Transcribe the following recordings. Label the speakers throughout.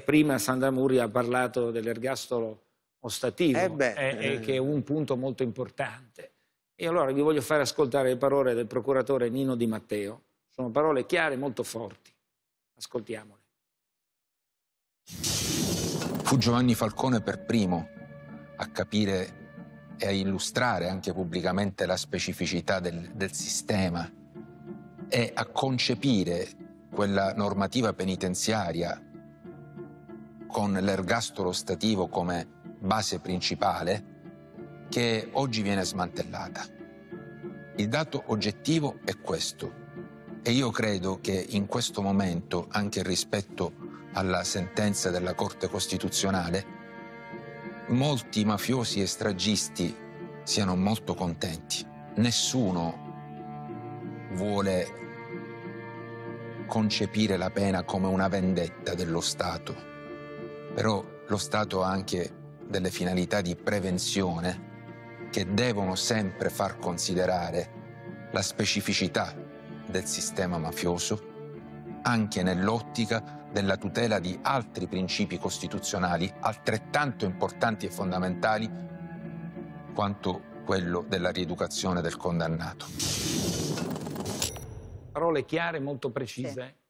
Speaker 1: Prima Sandra Muri ha parlato dell'ergastolo ostativo, eh beh, eh, eh. che è un punto molto importante. E allora vi voglio fare ascoltare le parole del procuratore Nino Di Matteo. Sono parole chiare e molto forti. Ascoltiamole.
Speaker 2: Fu Giovanni Falcone per primo a capire e a illustrare anche pubblicamente la specificità del, del sistema e a concepire quella normativa penitenziaria con l'ergastolo stativo come base principale che oggi viene smantellata. Il dato oggettivo è questo e io credo che in questo momento, anche rispetto alla sentenza della Corte Costituzionale, molti mafiosi e stragisti siano molto contenti. Nessuno vuole concepire la pena come una vendetta dello Stato però lo Stato ha anche delle finalità di prevenzione che devono sempre far considerare la specificità del sistema mafioso anche nell'ottica della tutela di altri principi costituzionali altrettanto importanti e fondamentali quanto quello della rieducazione del condannato.
Speaker 1: Parole chiare, molto precise. Sì.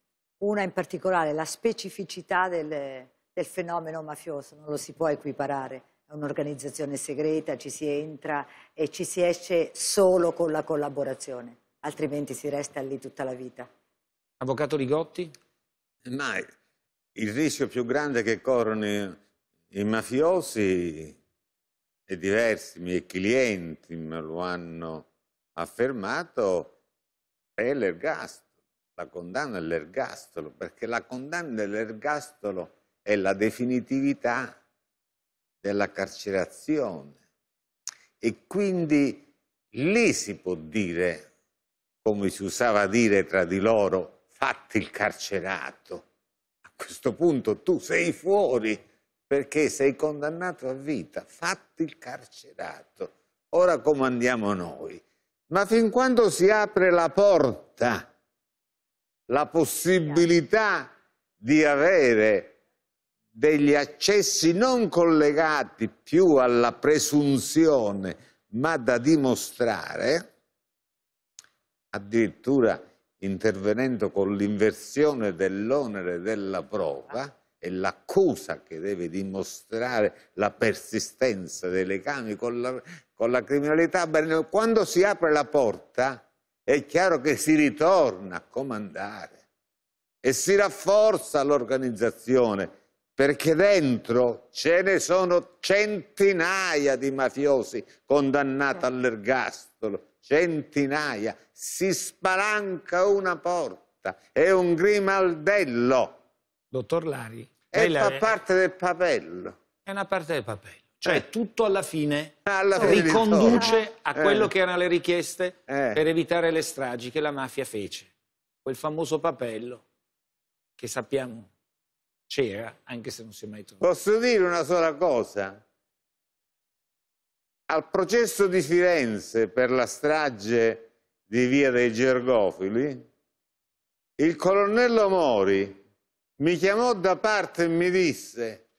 Speaker 1: Una in particolare, la specificità del, del fenomeno mafioso, non lo si può equiparare. a un'organizzazione segreta, ci si entra e ci si esce solo con la collaborazione, altrimenti si resta lì tutta la vita. Avvocato Ligotti? Ma il rischio più
Speaker 3: grande che corrono i mafiosi e diversi miei clienti me lo hanno affermato è l'ergastolo, la condanna all'ergastolo, perché la condanna dell'ergastolo all'ergastolo è la definitività della carcerazione. E quindi lì si può dire, come si usava dire tra di loro, fatti il carcerato. A questo punto tu sei fuori perché sei condannato a vita, fatti il carcerato. Ora comandiamo noi? Ma fin quando si apre la porta, la possibilità di avere degli accessi non collegati più alla presunzione, ma da dimostrare, addirittura intervenendo con l'inversione dell'onere della prova, e l'accusa che deve dimostrare la persistenza dei legami con la, con la criminalità, quando si apre la porta è chiaro che si ritorna a comandare e si rafforza l'organizzazione perché dentro ce ne sono centinaia di mafiosi condannati all'ergastolo, centinaia, si spalanca una porta, è un grimaldello.
Speaker 1: Dottor Lari. è una la...
Speaker 3: parte del papello.
Speaker 1: È una parte del papello. Cioè eh. tutto alla fine, alla fine riconduce a quello eh. che erano le richieste eh. per evitare le stragi che la mafia fece. Quel famoso papello che sappiamo c'era, anche se non si è mai trovato.
Speaker 3: Posso dire una sola cosa? Al processo di Firenze per la strage di Via dei Gergofili, il colonnello Mori mi chiamò da parte e mi disse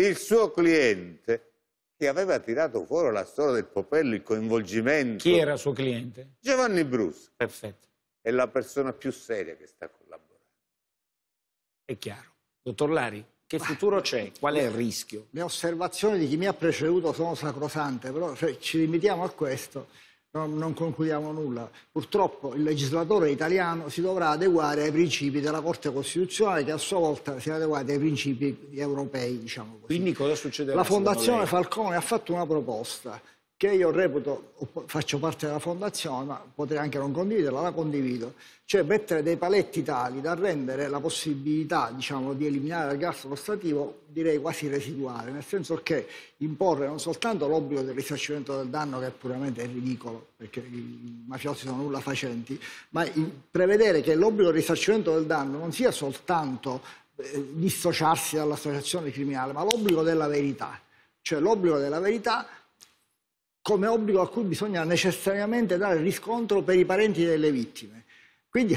Speaker 3: il suo cliente che aveva tirato fuori la storia del Popello, il coinvolgimento. Chi era
Speaker 1: il suo cliente?
Speaker 3: Giovanni Brusco. Perfetto. È la persona
Speaker 1: più seria che sta collaborando. È chiaro. Dottor Lari, che futuro c'è? Qual è il rischio?
Speaker 4: Le osservazioni di chi mi ha preceduto sono sacrosante, però se cioè, ci limitiamo a questo non, non concludiamo nulla. Purtroppo il legislatore italiano si dovrà adeguare ai principi della Corte Costituzionale che a sua volta si è adeguato ai principi europei. Diciamo
Speaker 1: Quindi cosa succederà? La Fondazione
Speaker 4: Falcone ha fatto una proposta che io reputo, faccio parte della fondazione, ma potrei anche non condividerla, la condivido, cioè mettere dei paletti tali da rendere la possibilità diciamo, di eliminare il gas prostativo direi quasi residuale, nel senso che imporre non soltanto l'obbligo del risarcimento del danno che è puramente ridicolo, perché i mafiosi sono nulla facenti, ma prevedere che l'obbligo del risarcimento del danno non sia soltanto eh, dissociarsi dall'associazione criminale, ma l'obbligo della verità, cioè l'obbligo della verità come obbligo a cui bisogna necessariamente dare riscontro per i parenti delle vittime. Quindi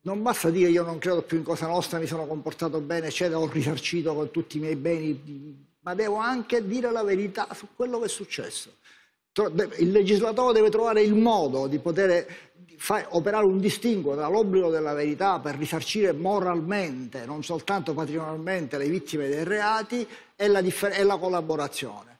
Speaker 4: non basta dire io non credo più in Cosa Nostra, mi sono comportato bene, eccetera, ho risarcito con tutti i miei beni, ma devo anche dire la verità su quello che è successo. Il legislatore deve trovare il modo di poter operare un distinguo tra l'obbligo della verità per risarcire moralmente, non soltanto patrimonialmente, le vittime dei reati e la, e la collaborazione.